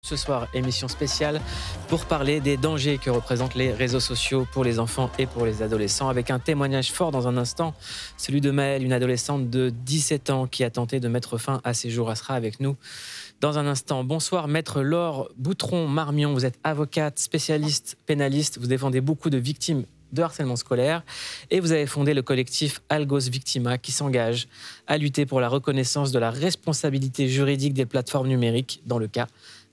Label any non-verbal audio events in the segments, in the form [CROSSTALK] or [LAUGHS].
Ce soir, émission spéciale pour parler des dangers que représentent les réseaux sociaux pour les enfants et pour les adolescents, avec un témoignage fort dans un instant, celui de Maëlle, une adolescente de 17 ans qui a tenté de mettre fin à ses jours. Elle sera avec nous dans un instant. Bonsoir, maître Laure Boutron-Marmion. Vous êtes avocate, spécialiste, pénaliste. Vous défendez beaucoup de victimes de harcèlement scolaire et vous avez fondé le collectif Algos Victima qui s'engage à lutter pour la reconnaissance de la responsabilité juridique des plateformes numériques dans le cas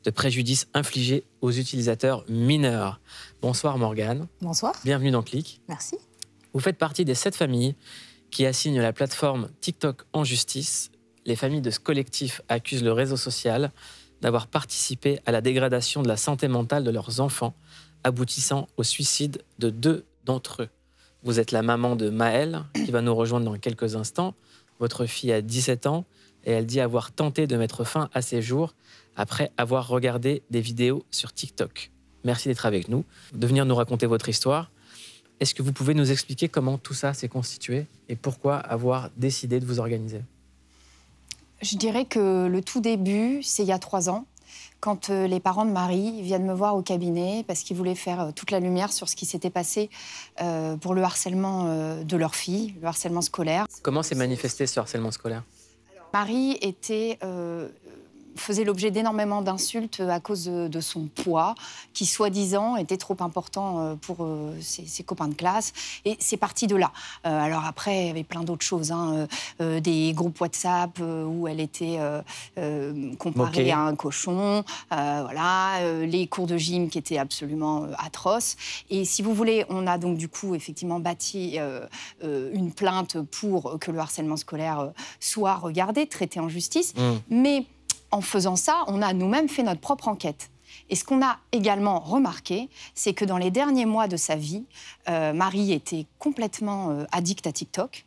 de préjudices infligés aux utilisateurs mineurs. Bonsoir Morgane. Bonsoir. Bienvenue dans Click. Merci. Vous faites partie des sept familles qui assignent la plateforme TikTok en justice. Les familles de ce collectif accusent le réseau social d'avoir participé à la dégradation de la santé mentale de leurs enfants, aboutissant au suicide de deux d'entre eux. Vous êtes la maman de Maëlle, qui va nous rejoindre dans quelques instants. Votre fille a 17 ans et elle dit avoir tenté de mettre fin à ses jours après avoir regardé des vidéos sur TikTok. Merci d'être avec nous, de venir nous raconter votre histoire. Est-ce que vous pouvez nous expliquer comment tout ça s'est constitué et pourquoi avoir décidé de vous organiser Je dirais que le tout début, c'est il y a trois ans, quand euh, les parents de Marie viennent me voir au cabinet parce qu'ils voulaient faire euh, toute la lumière sur ce qui s'était passé euh, pour le harcèlement de leur fille, le harcèlement scolaire. Comment s'est manifesté ce harcèlement scolaire Marie était euh, faisait l'objet d'énormément d'insultes euh, à cause de, son poids, qui soi-disant était trop important euh, pour euh, ses, copains de classe. Et c'est parti de là. alors après, il y avait plein d'autres choses, hein, des groupes WhatsApp où elle était comparée à un cochon, voilà, les cours de gym qui étaient absolument atroces. Et si vous voulez, on a donc du coup effectivement bâti une plainte pour que le harcèlement scolaire soit regardé, traité en justice. Mm. Mais en faisant ça, on a nous-mêmes fait notre propre enquête. Et ce qu'on a également remarqué, c'est que dans les derniers mois de sa vie, euh, Marie était complètement euh, addicte à TikTok.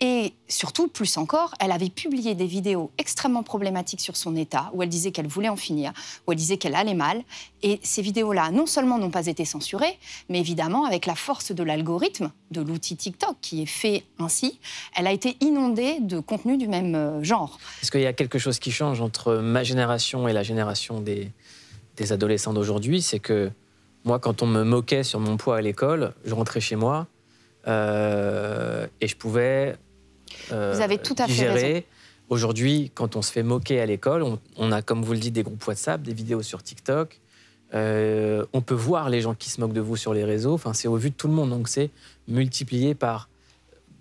Et surtout, plus encore, elle avait publié des vidéos extrêmement problématiques sur son état, où elle disait qu'elle voulait en finir, où elle disait qu'elle allait mal. Et ces vidéos-là, non seulement n'ont pas été censurées, mais évidemment, avec la force de l'algorithme, de l'outil TikTok qui est fait ainsi, elle a été inondée de contenus du même euh, genre. Est-ce qu'il y a quelque chose qui change entre ma génération et la génération des, des adolescents d'aujourd'hui, c'est que moi, quand on me moquait sur mon poids à l'école, je rentrais chez moi euh, et je pouvais. Euh, vous avez tout à fait Aujourd'hui, quand on se fait moquer à l'école, on, a, comme vous le dites, des groupes WhatsApp, des vidéos sur TikTok. Euh, on peut voir les gens qui se moquent de vous sur les réseaux. Enfin, c'est au vu de tout le monde. Donc, c'est multiplié par,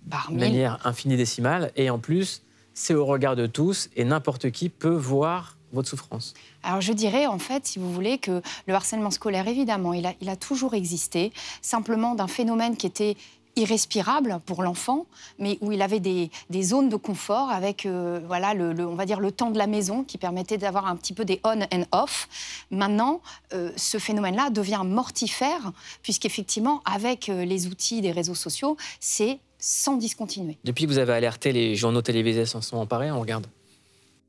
par manière infinie décimale. Et en plus, c'est au regard de tous et n'importe qui peut voir souffrance Alors je dirais en fait, si vous voulez, que le harcèlement scolaire, évidemment, il a, toujours existé, simplement d'un phénomène qui était irrespirable pour l'enfant, mais où il avait des, zones de confort avec, euh, voilà, le, on va dire le temps de la maison qui permettait d'avoir un petit peu des on and off. Maintenant, euh, ce phénomène-là devient mortifère, puisqu'effectivement, avec euh, les outils des réseaux sociaux, c'est sans discontinuer. Depuis vous avez alerté, les journaux télévisés s'en sont emparés, on regarde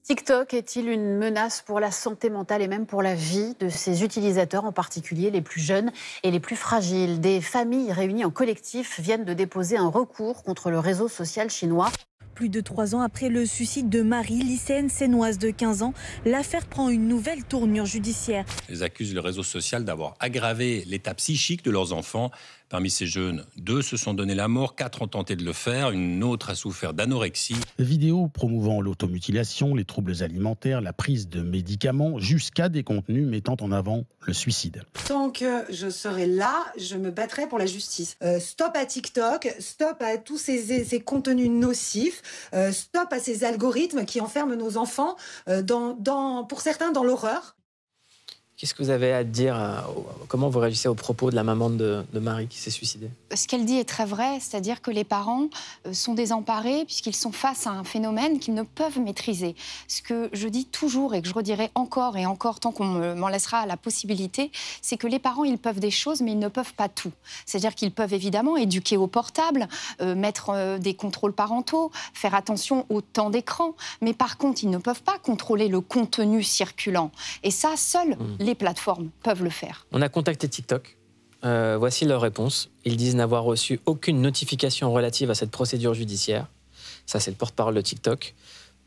TikTok est-il une menace pour la santé mentale et même pour la vie de ses utilisateurs, en particulier les plus jeunes et les plus fragiles Des familles réunies en collectif viennent de déposer un recours contre le réseau social chinois. Plus de trois ans après le suicide de Marie, lycéenne sénoise de 15 ans, l'affaire prend une nouvelle tournure judiciaire. Ils accusent le réseau social d'avoir aggravé l'état psychique de leurs enfants Parmi ces jeunes, deux se sont donné la mort, quatre ont tenté de le faire, une autre a souffert d'anorexie. Vidéo promouvant l'automutilation, les troubles alimentaires, la prise de médicaments, jusqu'à des contenus mettant en avant le suicide. Tant que je serai là, je me battrai pour la justice. Euh, stop à TikTok, stop à tous ces, ces contenus nocifs, euh, stop à ces algorithmes qui enferment nos enfants, euh, dans, dans, pour certains dans l'horreur. Qu'est-ce que vous avez à dire euh, Comment vous réagissez aux propos de la maman de, Marie qui s'est suicidée Ce qu'elle dit est très vrai, c'est-à-dire que les parents euh, sont désemparés puisqu'ils sont face à un phénomène qu'ils ne peuvent maîtriser. Ce que je dis toujours et que je redirai encore et encore tant qu'on m'en laissera la possibilité, c'est que les parents, ils peuvent des choses, mais ils ne peuvent pas tout. C'est-à-dire qu'ils peuvent évidemment éduquer au portable, euh, mettre des contrôles parentaux, faire attention au temps d'écran, mais par contre, ils ne peuvent pas contrôler le contenu circulant. Et ça, seul. Mmh les plateformes peuvent le faire. On a contacté TikTok. Euh, voici leur réponse. Ils disent n'avoir reçu aucune notification relative à cette procédure judiciaire. Ça, c'est le porte-parole de TikTok.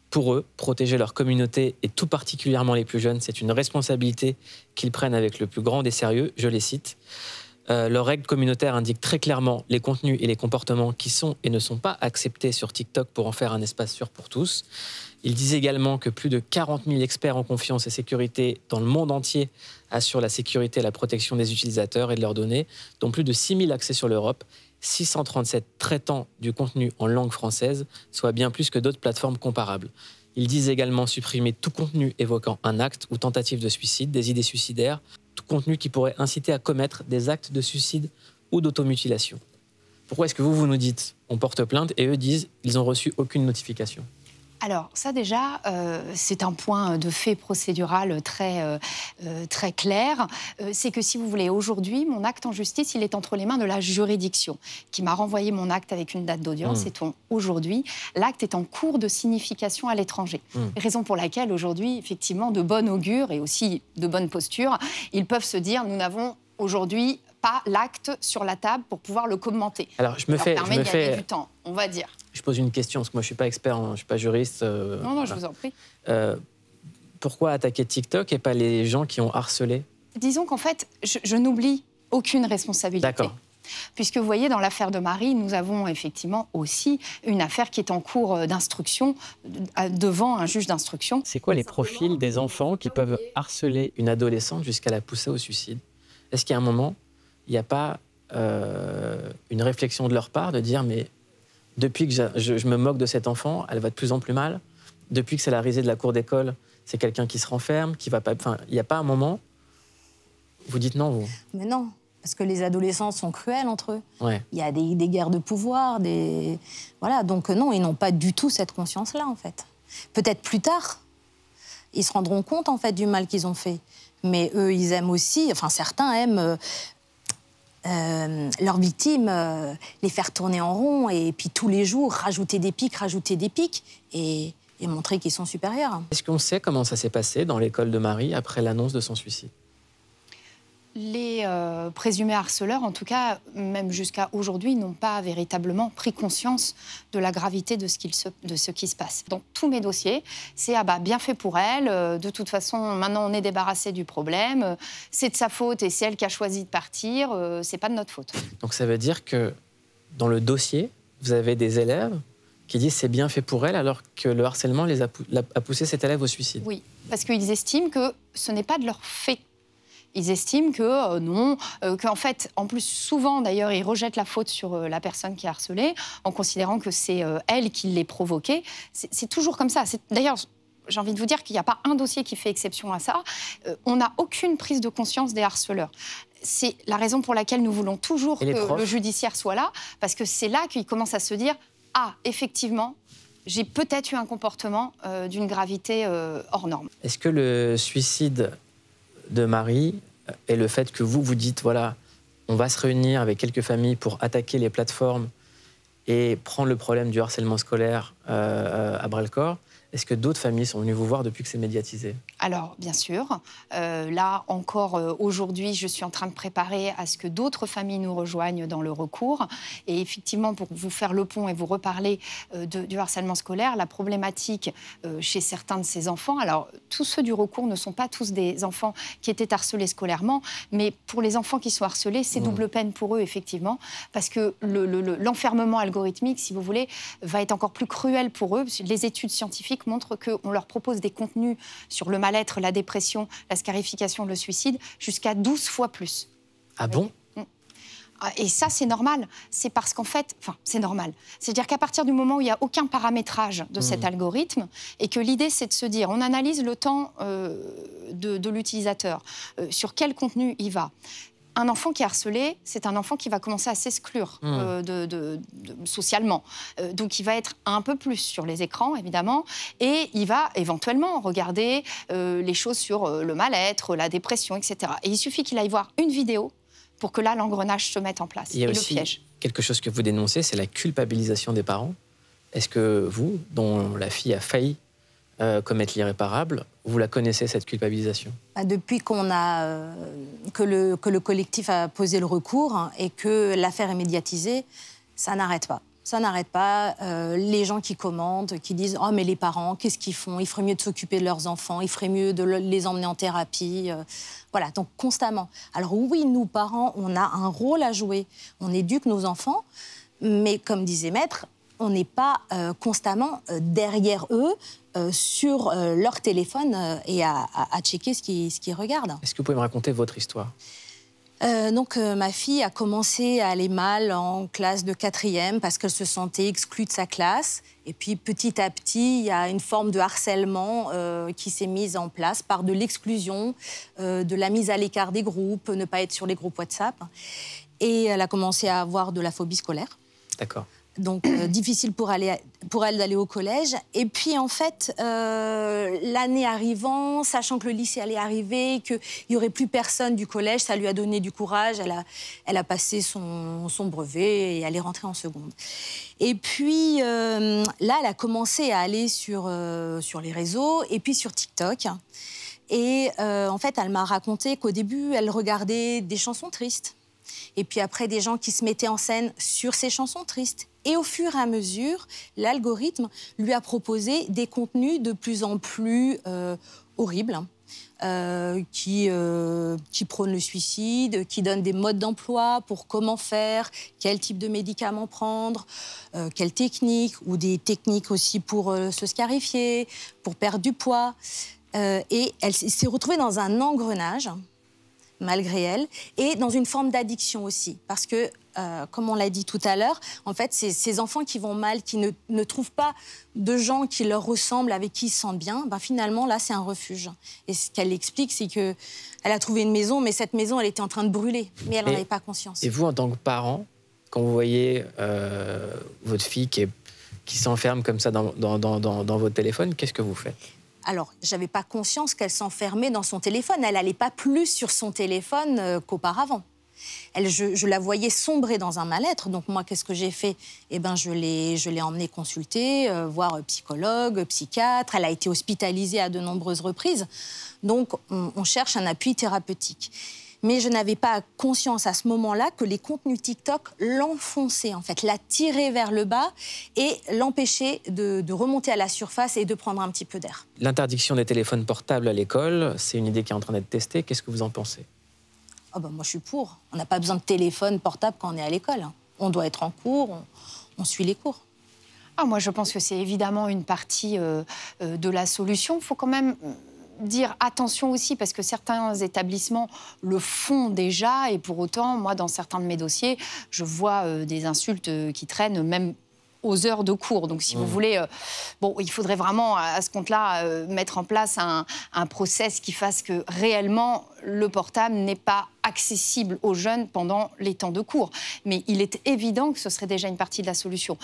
Pour eux, protéger leur communauté et tout particulièrement les plus jeunes, c'est une responsabilité qu'ils prennent avec le plus grand des sérieux. Je les cite. Leur leurs règles communautaires indiquent très clairement les contenus et les comportements qui sont et ne sont pas acceptés sur TikTok pour en faire un espace sûr pour tous. Ils disent également que plus de 40 000 experts en confiance et sécurité dans le monde entier assurent la sécurité et la protection des utilisateurs et de leurs données, dont plus de 6 000 accès sur l'Europe, 637 traitant du contenu en langue française, soit bien plus que d'autres plateformes comparables. Ils disent également supprimer tout contenu évoquant un acte ou tentative de suicide, des idées suicidaires contenu qui pourrait inciter à commettre des actes de suicide ou d'automutilation. Pourquoi est-ce que vous, vous nous dites on porte plainte et eux disent ils n'ont reçu aucune notification alors ça déjà, euh, c'est un point de fait procédural très, euh, euh, très clair. c'est que si vous voulez, aujourd'hui, mon acte en justice, il est entre les mains de la juridiction, qui m'a renvoyé mon acte avec une date d'audience. Mmh. aujourd'hui, l'acte est en cours de signification à l'étranger. Mmh. Raison pour laquelle aujourd'hui, effectivement, de bon augure et aussi de bonne posture, ils peuvent se dire, nous n'avons aujourd'hui pas l'acte sur la table pour pouvoir le commenter. Alors je me fais, je me fais... du temps, on va dire je pose une question, parce que moi, je ne suis pas expert, je ne suis pas juriste. Euh, non, non, je vous en prie. Euh, pourquoi attaquer TikTok et pas les gens qui ont harcelé Disons qu'en fait, je, n'oublie aucune responsabilité. D'accord. Puisque vous voyez, dans l'affaire de Marie, nous avons effectivement aussi une affaire qui est en cours euh, d'instruction devant un juge d'instruction. C'est quoi les profils des enfants qui peuvent harceler une adolescente jusqu'à la pousser au suicide Est-ce qu'il a un moment, il n'y a pas une réflexion de leur part de dire mais depuis que je, me moque de cet enfant, elle va de plus en plus mal. Depuis que c'est la risée de la cour d'école, c'est quelqu'un qui se renferme, qui va pas. Enfin, il n'y a pas un moment. Vous dites non, vous Mais non, parce que les adolescents sont cruels entre eux. Il y a des, des, guerres de pouvoir, des. Voilà, donc euh, non, ils n'ont pas du tout cette conscience-là, en fait. Peut-être plus tard, ils se rendront compte, en fait, du mal qu'ils ont fait. Mais eux, ils aiment aussi, enfin, certains aiment euh, euh, leurs victimes, euh, les faire tourner en rond et puis tous les jours rajouter des pics, rajouter des pics et montrer qu'ils sont supérieurs. Est-ce qu'on sait comment ça s'est passé dans l'école de Marie après l'annonce de son suicide les euh, présumés harceleurs, en tout cas, même jusqu'à aujourd'hui, n'ont pas véritablement pris conscience de la gravité de ce, qui se passe. Dans tous mes dossiers, c'est ah bah, bien fait pour elle, euh, de toute façon, maintenant on est débarrassé du problème, euh, c'est de sa faute et c'est elle qui a choisi de partir, c'est pas de notre faute. Donc ça veut dire que dans le dossier, vous avez des élèves qui disent c'est bien fait pour elle alors que le harcèlement les a, a poussé cet élève au suicide. Oui, parce qu'ils estiment que ce n'est pas de leur fait ils estiment que euh, non, euh, qu'en fait, en plus, souvent d'ailleurs, ils rejettent la faute sur euh, la personne qui a harcelé en considérant que c'est elle qui l'ait provoqué. C'est toujours comme ça. D'ailleurs, j'ai envie de vous dire qu'il n'y a pas un dossier qui fait exception à ça. on n'a aucune prise de conscience des harceleurs c'est la raison pour laquelle nous voulons toujours que le judiciaire soit là, parce que c'est là qu'ils commencent à se dire ah effectivement. J'ai peut-être eu un comportement d'une gravité hors norme. Est-ce que le suicide de Marie et le fait que vous vous dites, voilà, on va se réunir avec quelques familles pour attaquer les plateformes et prendre le problème du harcèlement scolaire euh, euh, à bras le corps, est-ce que d'autres familles sont venues vous voir depuis que c'est médiatisé Alors, bien sûr. Euh, là, encore euh, aujourd'hui, je suis en train de préparer à ce que d'autres familles nous rejoignent dans le recours. Et effectivement, pour vous faire le pont et vous reparler euh, du harcèlement scolaire, la problématique chez certains de ces enfants, alors tous ceux du recours ne sont pas tous des enfants qui étaient harcelés scolairement, mais pour les enfants qui sont harcelés, c'est mmh. double peine pour eux, effectivement, parce que l'enfermement algorithmique, si vous voulez, va être encore plus cruel pour eux. Les études scientifiques montre montrent qu'on leur propose des contenus sur le mal-être, la dépression, la scarification, le suicide, jusqu'à 12 fois plus. Ah bon mm. ah, et ça, c'est normal. C'est parce qu'en fait, enfin, c'est normal. C'est-à-dire qu'à partir du moment où il n'y a aucun paramétrage de cet mm. algorithme, et que l'idée, c'est de se dire, on analyse le temps euh, de, l'utilisateur, euh, sur quel contenu il va, un enfant qui est harcelé, c'est un enfant qui va commencer à s'exclure mmh. euh, socialement. Euh, donc il va être un peu plus sur les écrans, évidemment, et il va éventuellement regarder euh, les choses sur le mal-être, la dépression, etc. Et il suffit qu'il aille voir une vidéo pour que là, l'engrenage se mette en place. Il y a le piège. quelque chose que vous dénoncez, c'est la culpabilisation des parents. Est-ce que vous, dont la fille a failli euh, commettre l'irréparable. Vous la connaissez, cette culpabilisation bah, Depuis qu'on a, euh, que, le, collectif a posé le recours et que l'affaire est médiatisée, ça n'arrête pas. Ça n'arrête pas. Euh, les gens qui commandent, qui disent Oh, mais les parents, qu'est-ce qu'ils font Il ferait mieux de s'occuper de leurs enfants, il ferait mieux de les emmener en thérapie. voilà, donc constamment. Alors, oui, nous, parents, on a un rôle à jouer. On éduque nos enfants, mais comme disait Maître, on n'est pas euh, constamment euh, derrière eux euh, sur leur téléphone et à, checker ce qu'ils regardent. Est-ce que vous pouvez me raconter votre histoire donc ma fille a commencé à aller mal en classe de quatrième parce qu'elle se sentait exclue de sa classe. Et puis petit à petit, il y a une forme de harcèlement qui s'est mise en place par de l'exclusion, de la mise à l'écart des groupes, ne pas être sur les groupes WhatsApp. Et elle a commencé à avoir de la phobie scolaire. D'accord donc euh, difficile pour, elle d'aller au collège. Et puis en fait, euh, l'année arrivant, sachant que le lycée allait arriver, qu'il n'y aurait plus personne du collège, ça lui a donné du courage. Elle a, passé son, brevet et elle est rentrée en seconde. Et puis euh, là, elle a commencé à aller sur les réseaux et puis sur TikTok. Et en fait, elle m'a raconté qu'au début, elle regardait des chansons tristes. Et puis après, des gens qui se mettaient en scène sur ces chansons tristes. Et au fur et à mesure, l'algorithme lui a proposé des contenus de plus en plus euh, horribles. Hein. Euh, euh, qui, prônent le suicide, qui donnent des modes d'emploi pour comment faire, quel type de médicaments prendre, quelles techniques, ou des techniques aussi pour se scarifier, pour perdre du poids. et elle s'est retrouvée dans un engrenage malgré elle, et dans une forme d'addiction aussi, parce que, euh, comme on l'a dit tout à l'heure, en fait, c'est ces enfants qui vont mal, qui ne, trouvent pas de gens qui leur ressemblent, avec qui ils se sentent bien, ben, finalement, là, c'est un refuge. Et ce qu'elle explique, c'est qu'elle a trouvé une maison, mais cette maison, elle était en train de brûler, mais elle n'en avait pas conscience. Et vous, en tant que parent, quand vous voyez euh, votre fille qui s'enferme comme ça dans, dans, dans, dans votre téléphone, qu'est-ce que vous faites alors, j'avais pas conscience qu'elle s'enfermait dans son téléphone. Elle n'allait pas plus sur son téléphone euh, qu'auparavant. je, la voyais sombrer dans un mal-être. Donc moi, qu'est-ce que j'ai fait Eh ben, je l'ai, je l'ai emmenée consulter, euh, voir psychologue, psychiatre. Elle a été hospitalisée à de nombreuses reprises. Donc, on cherche un appui thérapeutique mais je n'avais pas conscience à ce moment-là que les contenus TikTok l'enfonçaient, en fait, la tiraient vers le bas et l'empêchaient de, remonter à la surface et de prendre un petit peu d'air. L'interdiction des téléphones portables à l'école, c'est une idée qui est en train d'être testée. Qu'est-ce que vous en pensez ah bah, Moi, je suis pour. On n'a pas besoin de téléphone portable quand on est à l'école. Hein. On doit être en cours, on, suit les cours. Ah, moi, je pense que c'est évidemment une partie euh, euh, de la solution. Il faut quand même dire attention aussi parce que certains établissements le font déjà et pour autant, moi, dans certains de mes dossiers, je vois euh, des insultes euh, qui traînent même aux heures de cours. Donc, si vous mmh. voulez, euh, bon, il faudrait vraiment, à, ce compte-là, mettre en place un, un process qui fasse que réellement le portable n'est pas accessible aux jeunes pendant les temps de cours. Mais il est évident que ce serait déjà une partie de la solution.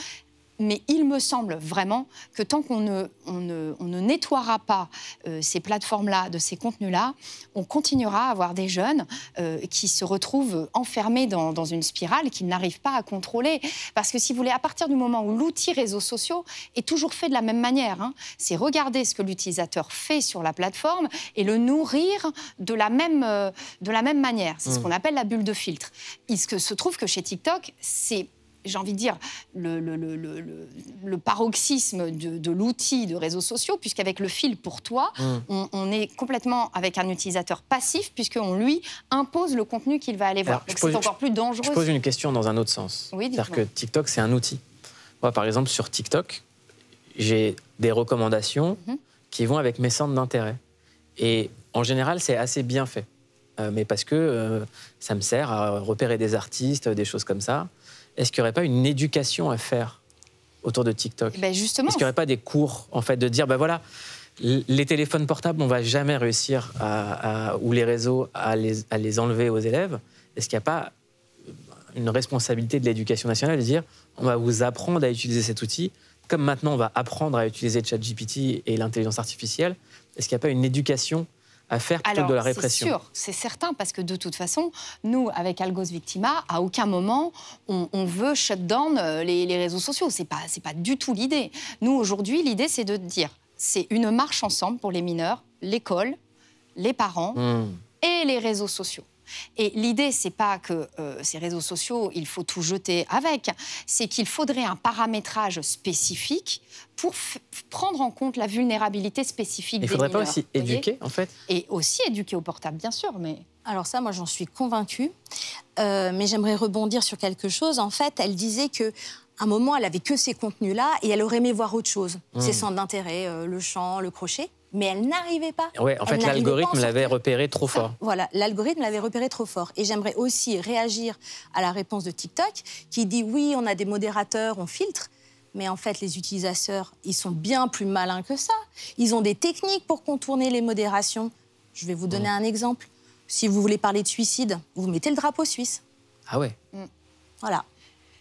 Mais il me semble vraiment que tant qu'on ne, nettoiera pas euh, ces plateformes-là, de ces contenus-là, on continuera à avoir des jeunes euh, qui se retrouvent enfermés dans, une spirale qu'ils n'arrivent pas à contrôler. Parce que si vous voulez, à partir du moment où l'outil réseaux sociaux est toujours fait de la même manière, hein, c'est regarder ce que l'utilisateur fait sur la plateforme et le nourrir de la même, euh, manière. C'est ce mmh. qu'on appelle la bulle de filtre. Il se trouve que chez TikTok, c'est j'ai envie de dire, le, paroxysme de, l'outil de réseaux sociaux, puisqu'avec le fil pour toi, mmh. on, est complètement avec un utilisateur passif, puisqu'on lui impose le contenu qu'il va aller voir. c'est encore plus dangereux. Je pose une question dans un autre sens. C'est-à-dire que TikTok, c'est un outil. Moi, par exemple, sur TikTok, j'ai des recommandations mmh. qui vont avec mes centres d'intérêt. Et en général, c'est assez bien fait. Euh, mais parce que euh, ça me sert à repérer des artistes, des choses comme ça. Est-ce qu'il n'y aurait pas une éducation à faire autour de TikTok eh ben, Est-ce qu'il n'y aurait pas des cours, en fait, de dire, ben voilà, les téléphones portables, on va jamais réussir, ou les réseaux, à les, à les enlever aux élèves Est-ce qu'il n'y a pas une responsabilité de l'éducation nationale de dire, on va vous apprendre à utiliser cet outil, comme maintenant on va apprendre à utiliser ChatGPT et l'intelligence artificielle Est-ce qu'il n'y a pas une éducation à faire Alors, de la répression. C'est sûr, c'est certain, parce que de toute façon, nous, avec Algos Victima, à aucun moment on, veut shut down euh, les, réseaux sociaux. C'est pas, pas du tout l'idée. Nous, aujourd'hui, l'idée, c'est de dire, c'est une marche ensemble pour les mineurs, l'école, les parents hmm. et les réseaux sociaux. Et l'idée, c'est pas que euh, ces réseaux sociaux, il faut tout jeter avec, c'est qu'il faudrait un paramétrage spécifique pour prendre en compte la vulnérabilité spécifique. des Il faudrait pas aussi éduquer, en fait. Et aussi éduquer au portable, bien sûr, mais. Alors ça, moi, j'en suis convaincue. Euh, mais j'aimerais rebondir sur quelque chose. En fait, elle disait que un moment, elle avait que ces contenus-là et elle aurait aimé voir autre chose. Mmh. Ses centres d'intérêt, euh, le chant, le crochet mais elle n'arrivait pas. Ouais, en fait, l'algorithme l'avait repéré trop fort. Voilà, l'algorithme l'avait repéré trop fort. Et j'aimerais aussi réagir à la réponse de TikTok qui dit oui, on a des modérateurs, on filtre. Mais en fait, les utilisateurs, ils sont bien plus malins que ça. Ils ont des techniques pour contourner les modérations. Je vais vous donner un exemple. Si vous voulez parler de suicide, vous mettez le drapeau suisse. Ah ouais mm. Voilà.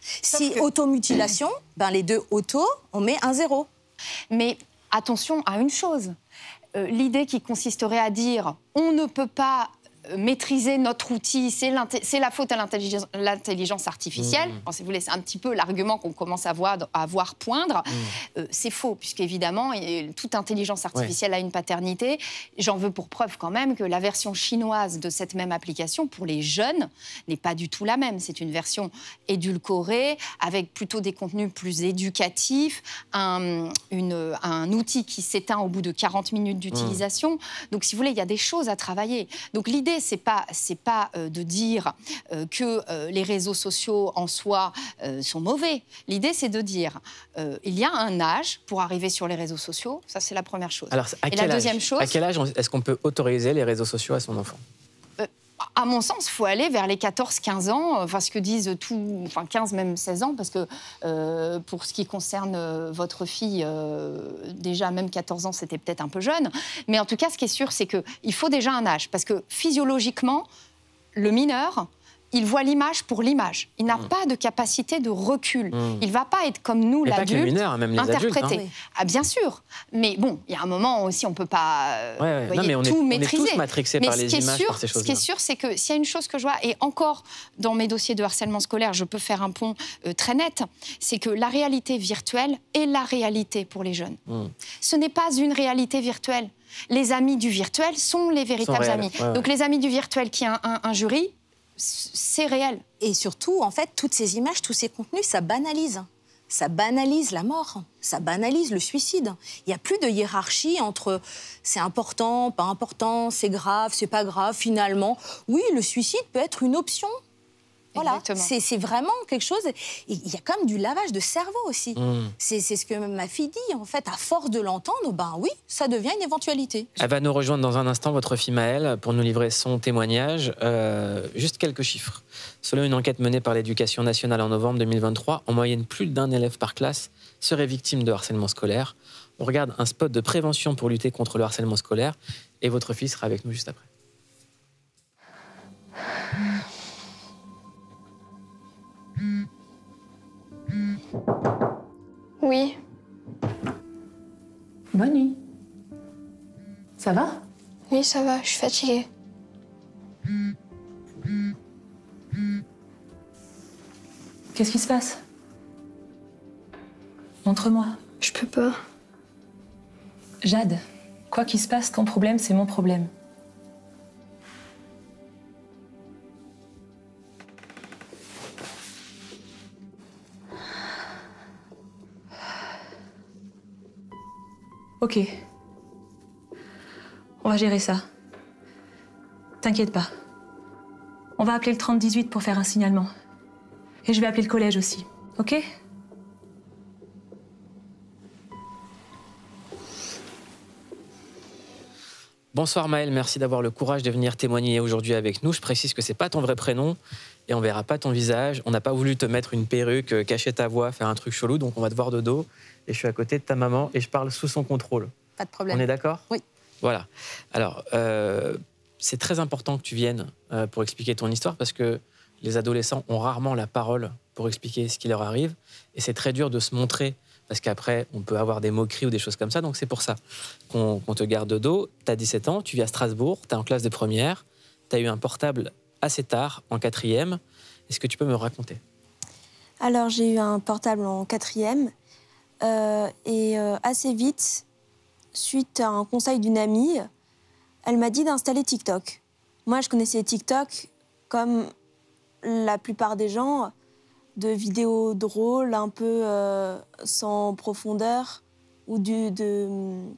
si automutilation, ben les deux auto, on met un zéro. Mais attention à une chose. Euh, l'idée qui consisterait à dire on ne peut pas maîtriser notre outil, c'est la faute à l'intelligence artificielle. Mmh. c'est vous un petit peu l'argument qu'on commence à voir, à voir poindre, mmh. euh, c'est faux, puisqu'évidemment, euh, toute intelligence artificielle a une paternité. J'en veux pour preuve quand même que la version chinoise de cette même application, pour les jeunes, n'est pas du tout la même. C'est une version édulcorée, avec plutôt des contenus plus éducatifs, un, une, un outil qui s'éteint au bout de 40 minutes d'utilisation. Mmh. Donc, si vous voulez, il y a des choses à travailler. Donc, l'idée c'est pas, c'est pas euh, de dire euh, que euh, les réseaux sociaux en soi sont mauvais. L'idée, c'est de dire il y a un âge pour arriver sur les réseaux sociaux. Ça, c'est la première chose. Et la deuxième chose. À quel âge est-ce qu'on peut autoriser les réseaux sociaux à son enfant à mon sens, il faut aller vers les 14-15 ans, euh, enfin ce que disent tous, enfin 15 même 16 ans, parce que euh, pour ce qui concerne euh, votre fille, déjà même 14 ans, c'était peut-être un peu jeune, mais en tout cas, ce qui est sûr, c'est que il faut déjà un âge, parce que physiologiquement, le mineur, il voit l'image pour l'image. Il n'a hmm. pas de capacité de recul. Hmm. Il va pas être comme nous, l'adulte, hein, interprété. Hein. ah, bien sûr. Mais bon, il y a un moment aussi, on peut pas euh, tout maîtriser. On est tous matrixés les images, par ces choses Ce qui est sûr, c'est que s'il y a une chose que je vois, et encore dans mes dossiers de harcèlement scolaire, je peux faire un pont euh, très net, c'est que la réalité virtuelle est la réalité pour les jeunes. Hmm. Ce n'est pas une réalité virtuelle les amis du virtuel sont les véritables amis. Donc les amis du virtuel qui un, un jury, c'est réel. Et surtout, en fait, toutes ces images, tous ces contenus, ça banalise. Ça banalise la mort, ça banalise le suicide. Il n'y a plus de hiérarchie entre c'est important, pas important, c'est grave, c'est pas grave, finalement. Oui, le suicide peut être une option voilà, c'est vraiment quelque chose. Il y a quand même du lavage de cerveau aussi. Mm. C'est ce que ma fille dit, en fait. À force de l'entendre, ben oui, ça devient une éventualité. Elle va nous rejoindre dans un instant, votre fille Maëlle, pour nous livrer son témoignage. Euh, juste quelques chiffres. Selon une enquête menée par l'Éducation nationale en novembre 2023, en moyenne, plus d'un élève par classe serait victime de harcèlement scolaire. On regarde un spot de prévention pour lutter contre le harcèlement scolaire et votre fille sera avec nous juste après. Oui. Bonne nuit. Ça va Oui, ça va, je suis fatiguée. Qu'est-ce qui se passe Montre-moi. Je peux pas. Jade, quoi qu'il se passe, ton problème, c'est mon problème. Ok. On va gérer ça. T'inquiète pas. On va appeler le 3018 pour faire un signalement. Et je vais appeler le collège aussi, ok Bonsoir Maël, merci d'avoir le courage de venir témoigner aujourd'hui avec nous. Je précise que c'est pas ton vrai prénom et on verra pas ton visage. On n'a pas voulu te mettre une perruque, euh, cacher ta voix, faire un truc chelou, donc on va te voir de dos. Et je suis à côté de ta maman et je parle sous son contrôle. Pas de problème. On est d'accord Oui. Voilà. Alors, euh, c'est très important que tu viennes euh, pour expliquer ton histoire parce que les adolescents ont rarement la parole pour expliquer ce qui leur arrive. Et c'est très dur de se montrer parce qu'après, on peut avoir des moqueries ou des choses comme ça. Donc c'est pour ça qu'on te garde de dos. Tu as 17 ans, tu vis à Strasbourg, tu es en classe de première, tu as eu un portable assez tard, en quatrième. Est-ce que tu peux me raconter Alors j'ai eu un portable en quatrième euh, et euh, assez vite, suite à un conseil d'une amie, elle m'a dit d'installer TikTok. Moi, je connaissais TikTok comme la plupart des gens, de vidéos drôles, un peu euh, sans profondeur, ou, de,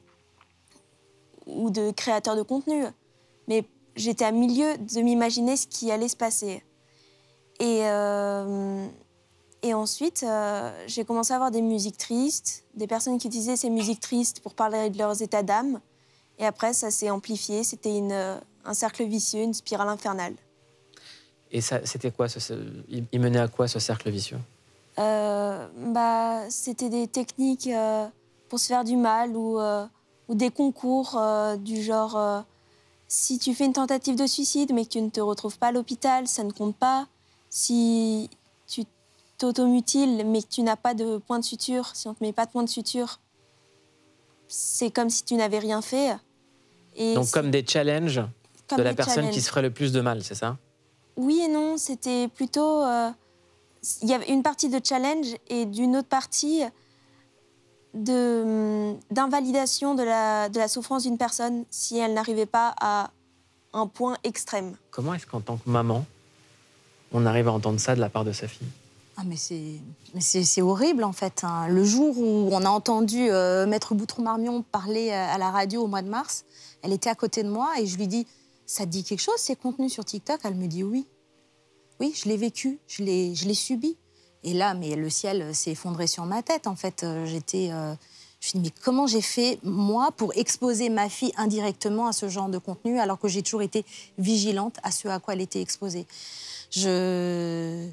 créateurs de contenu. Mais j'étais à milieu de m'imaginer ce qui allait se passer. Et, euh, ensuite, euh, j'ai commencé à avoir des musiques tristes, des personnes qui utilisaient ces musiques tristes pour parler de leurs états d'âme. Et après, ça s'est amplifié, c'était un cercle vicieux, une spirale infernale. Et c'était quoi ce, Il menait à quoi ce cercle vicieux euh, bah, C'était des techniques euh, pour se faire du mal ou, euh, des concours du genre si tu fais une tentative de suicide mais que tu ne te retrouves pas à l'hôpital, ça ne compte pas. Si tu t'automutiles mais que tu n'as pas de point de suture, si on ne te met pas de point de suture, c'est comme si tu n'avais rien fait. Donc comme des challenges de la personne qui se ferait le plus de mal, c'est ça oui et non, c'était plutôt... Euh, il y avait une partie de challenge et d'une autre partie hum, d'invalidation de, la, souffrance d'une personne si elle n'arrivait pas à un point extrême. Comment est-ce qu'en tant que maman, on arrive à entendre ça de la part de sa fille ah, mais c'est horrible en fait. Hein. Le jour où on a entendu euh, Maître Boutron-Marmion parler à la radio au mois de mars, elle était à côté de moi et je lui dis ça te dit quelque chose, ces contenus sur TikTok Elle me dit oui. Oui, je l'ai vécu, je l'ai, je subi. Et là, mais le ciel euh, s'est effondré sur ma tête. En fait, euh, j'étais. Euh, je me suis dit, mais comment j'ai fait, moi, pour exposer ma fille indirectement à ce genre de contenu, alors que j'ai toujours été vigilante à ce à quoi elle était exposée je...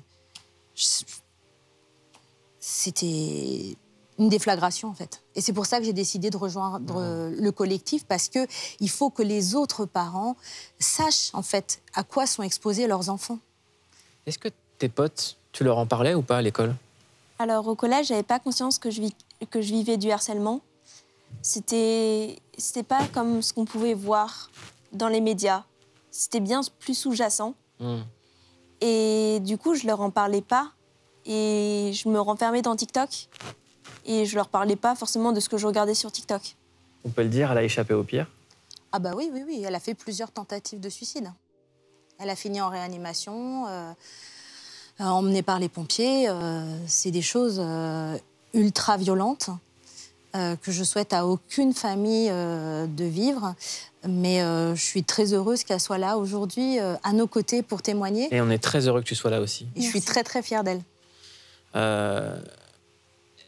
C'était une déflagration en fait. Et c'est pour ça que j'ai décidé de rejoindre le collectif parce que il faut que les autres parents sachent en fait à quoi sont exposés leurs enfants. Est-ce que tes potes, tu leur en parlais ou pas à l'école Alors au collège, j'avais pas conscience que je, que je vivais du harcèlement. C'était c'était pas comme ce qu'on pouvait voir dans les médias. C'était bien plus sous-jacent. Hmm. Et du coup, je leur en parlais pas et je me renfermais dans TikTok et je leur parlais pas forcément de ce que je regardais sur TikTok. On peut le dire, elle a échappé au pire Ah bah oui, oui, oui, elle a fait plusieurs tentatives de suicide. Elle a fini en réanimation, euh, euh, emmenée par les pompiers. Euh, c'est des choses ultra violentes que je souhaite à aucune famille de vivre. Mais je suis très heureuse qu'elle soit là aujourd'hui, à nos côtés, pour témoigner. Et on est très heureux que tu sois là aussi. Je suis très très fière d'elle.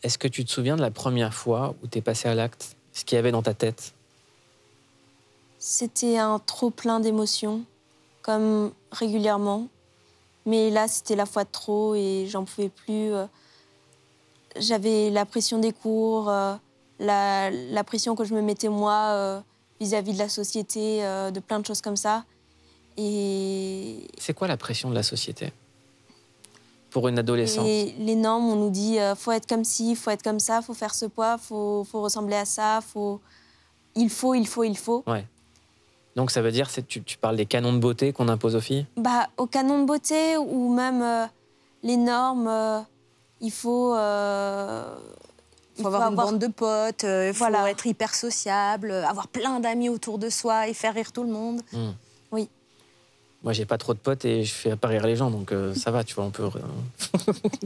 Est-ce que tu te souviens de la première fois où tu es passé à l'acte Ce qu'il y avait dans ta tête C'était un trop plein d'émotions, comme régulièrement. Mais là, c'était la fois de trop et j'en pouvais plus. Euh. J'avais la pression des cours, euh, la, pression que je me mettais moi euh, vis-à-vis -vis de la société, de plein de choses comme ça. Et... C'est quoi la pression de la société pour une adolescente et Les normes, on nous dit euh, faut être comme ci, faut être comme ça, faut faire ce poids, faut, faut ressembler à ça, faut il faut, il faut, il faut. Ouais. Donc ça veut dire tu, parles des canons de beauté qu'on impose aux filles Bah aux canons de beauté ou même euh, les normes, euh, il faut. Il faut, avoir une bande de potes, il faut être hyper sociable, avoir plein d'amis autour de soi et faire rire tout le monde. Hmm. Oui. Moi, j'ai pas trop de potes et je fais pas les gens, donc euh, ça va, tu vois, on peut.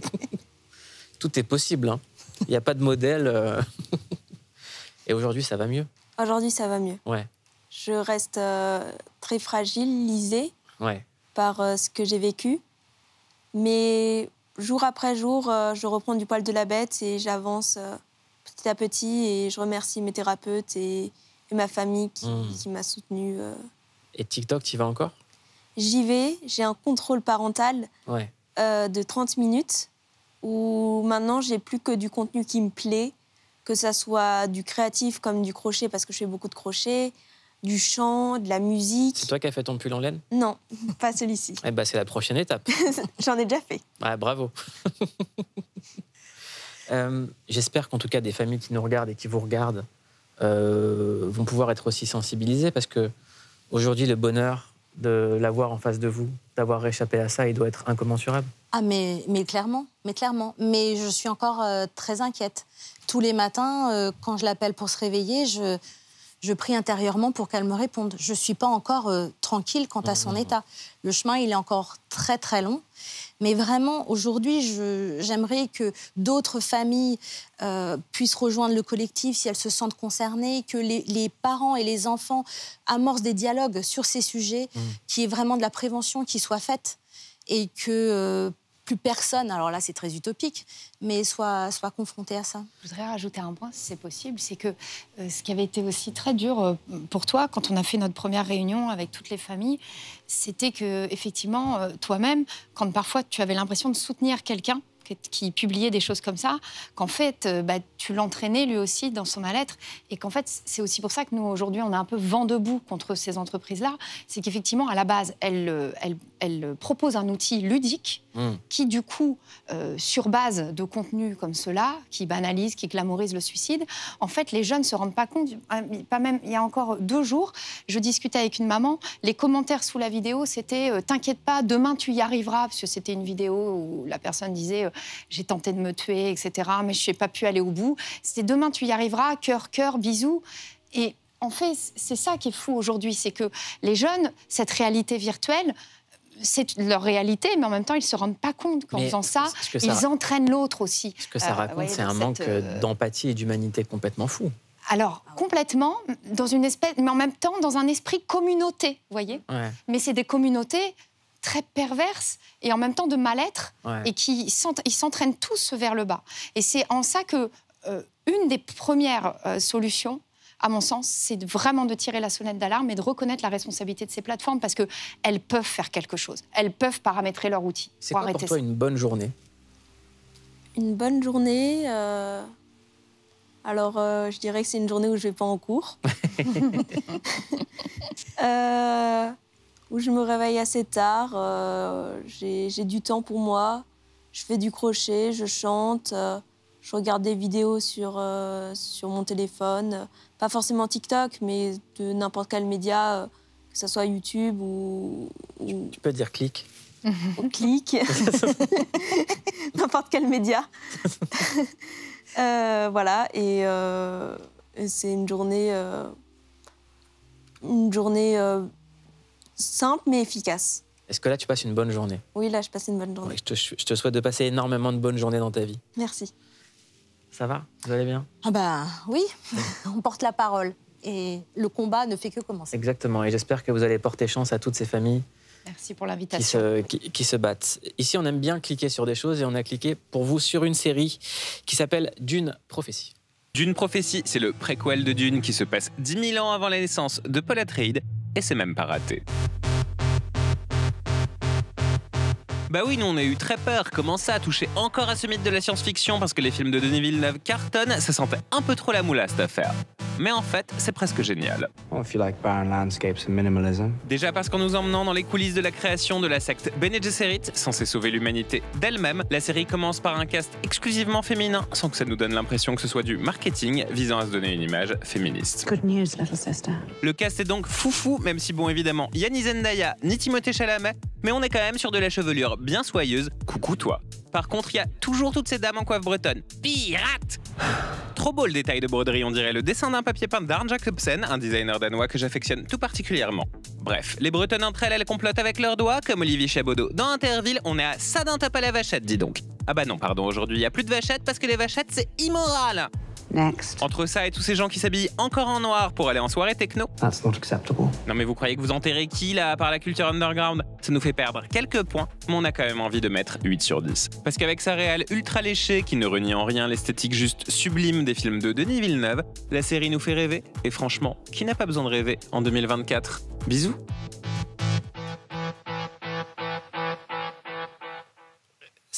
[LAUGHS] Tout est possible. Hein. Il n'y a pas de modèle. Euh. [LAUGHS] et aujourd'hui, ça va mieux. Aujourd'hui, ça va mieux. Ouais. Je reste euh, très fragile, lisée ouais. par ce que j'ai vécu. Mais jour après jour, je reprends du poil de la bête et j'avance petit à petit. Et je remercie mes thérapeutes et, ma famille qui, hmm. qui m'a soutenue. Et TikTok, tu y vas encore j'y vais, j'ai un contrôle parental euh, de 30 minutes où maintenant j'ai plus que du contenu qui me plaît, que ça soit du créatif comme du crochet parce que je fais beaucoup de crochet, du chant, de la musique. C'est toi qui as fait ton pull en laine Non, [LAUGHS] pas celui-ci. eh ben, c'est la prochaine étape. [LAUGHS] J'en ai déjà fait. Ah, bravo. [LAUGHS] Euh, j'espère qu'en tout cas des familles qui nous regardent et qui vous regardent euh, vont pouvoir être aussi sensibilisées parce que aujourd'hui le bonheur, de l'avoir en face de vous, d'avoir échappé à ça, il doit être incommensurable. Ah mais, mais clairement, mais clairement. Mais je suis encore euh, très inquiète. Tous les matins, euh, quand je l'appelle pour se réveiller, je, je prie intérieurement pour qu'elle me réponde. Je ne suis pas encore euh, tranquille quant à son mmh. état. Le chemin, il est encore très très long. Mais vraiment, aujourd'hui, j'aimerais que d'autres familles euh, puissent rejoindre le collectif si elles se sentent concernées, que les, parents et les enfants amorcent des dialogues sur ces sujets, mmh. qui est qu'il y ait vraiment de la prévention qui soit faite et que euh, plus personne, alors là c'est très utopique, mais soit, soit confronté à ça. Je voudrais rajouter un point, si c'est possible, c'est que euh, ce qui avait été aussi très dur euh, pour toi quand on a fait notre première réunion avec toutes les familles, c'était que effectivement, euh, toi-même, quand parfois tu avais l'impression de soutenir quelqu'un, qui publiait des choses comme ça, qu'en fait, bah, tu l'entraînais lui aussi dans son mal-être. Et qu'en fait, c'est aussi pour ça que nous, aujourd'hui, on a un peu vent debout contre ces entreprises-là. C'est qu'effectivement, à la base, elles proposent un outil ludique Hmm. qui du coup, euh, sur base de contenus comme cela, qui banalise, qui glamorise le suicide, en fait, les jeunes ne se rendent pas compte. Ah, pas même, il y a encore deux jours, je discutais avec une maman, les commentaires sous la vidéo, c'était euh, T'inquiète pas, demain tu y arriveras », parce que c'était une vidéo où la personne disait euh, J'ai tenté de me tuer, etc., mais je n'ai pas pu aller au bout ». C'était « Demain tu y arriveras, cœur, cœur, bisous ». Et en fait, c'est ça qui est fou aujourd'hui, c'est que les jeunes, cette réalité virtuelle, c'est leur réalité, mais en même temps, ils ne se rendent pas compte qu'en faisant ça, ils entraînent l'autre aussi. Ce que ça euh, raconte, c'est un manque euh, euh, d'empathie et d'humanité complètement fou. Alors, complètement, dans une espèce, mais en même temps, dans un esprit communauté, vous voyez Mais c'est des communautés très perverses et en même temps de mal-être et qui s'entraînent tous vers le bas. Et c'est en ça que une des premières solutions à mon sens, c'est vraiment de tirer la sonnette d'alarme et de reconnaître la responsabilité de ces plateformes parce qu'elles peuvent faire quelque chose. Elles peuvent paramétrer leur outil. C'est quoi pour toi une bonne journée Une bonne journée. Euh, alors, euh, je dirais que c'est une journée où je vais pas en cours. [LAUGHS] Euh, où je me réveille assez tard. j'ai du temps pour moi. Je fais du crochet, je chante je regarde des vidéos sur, euh, sur mon téléphone, euh, pas forcément TikTok, mais de n'importe quel média, euh, que ce soit YouTube ou. Tu peux dire clic [LAUGHS] clic, [LAUGHS] [LAUGHS] n'importe quel média. voilà, et, c'est une journée, une journée simple mais efficace. Est-ce que là, tu passes une bonne journée Oui, là, je passe une bonne journée. je, te, souhaite de passer énormément de bonnes journées dans ta vie. Merci. Ça va Vous allez bien Ah bah oui, [LAUGHS] on porte la parole. Et le combat ne fait que commencer. Exactement. Et j'espère que vous allez porter chance à toutes ces familles. Merci pour l'invitation. Qui, se, battent. Ici, on aime bien cliquer sur des choses et on a cliqué pour vous sur une série qui s'appelle Dune Prophétie. Dune Prophétie, c'est le préquel de Dune qui se passe 10 000 ans avant la naissance de Paul Atreides et c'est même pas raté. Bah oui, nous on a eu très peur. Comment ça, toucher encore à ce mythe de la science-fiction parce que les films de Denis Villeneuve cartonnent Ça sentait un peu trop la moula cette affaire mais en fait, c'est presque génial. Déjà parce qu'en nous emmenant dans les coulisses de la création de la secte Bene Gesserit, censée sauver l'humanité d'elle-même, la série commence par un cast exclusivement féminin, sans que ça nous donne l'impression que ce soit du marketing visant à se donner une image féministe. Le cast est donc foufou, même si bon évidemment, a ni Zendaya, ni Timothée Chalamet, mais on est quand même sur de la chevelure bien soyeuse. Coucou toi. Par contre, il y a toujours toutes ces dames en coiffe bretonne. Pirate Trop beau le détail de broderie, on dirait le dessin d'un papier peint d'Arne Jacobsen, un designer danois que j'affectionne tout particulièrement. Bref, les bretonnes entre elles, elles complotent avec leurs doigts, comme Olivier Chabodeau. Dans Interville, on est à ça d'un à la vachette, dis donc. Ah bah non, pardon, aujourd'hui il n'y a plus de vachettes parce que les vachettes c'est immoral Next. Entre ça et tous ces gens qui s'habillent encore en noir pour aller en soirée techno. That's not acceptable. Non mais vous croyez que vous enterrez qui là, par la culture underground Ça nous fait perdre quelques points, mais on a quand même envie de mettre 8 sur 10. Parce qu'avec sa réelle ultra léchée, qui ne renie en rien l'esthétique juste sublime des films de Denis Villeneuve, la série nous fait rêver, et franchement, qui n'a pas besoin de rêver en 2024 Bisous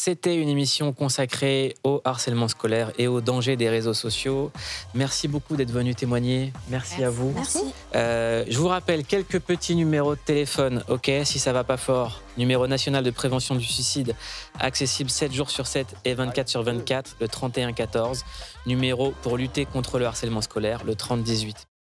C'était une émission consacrée au harcèlement scolaire et au danger des réseaux sociaux. Merci beaucoup d'être venu témoigner. Merci, à vous. Euh, je vous rappelle quelques petits numéros de téléphone. Ok, si ça va pas fort. Numéro national de prévention du suicide, accessible 7 jours sur 7 et 24 sur 24, le 31 14. Numéro pour lutter contre le harcèlement scolaire, le 30 18.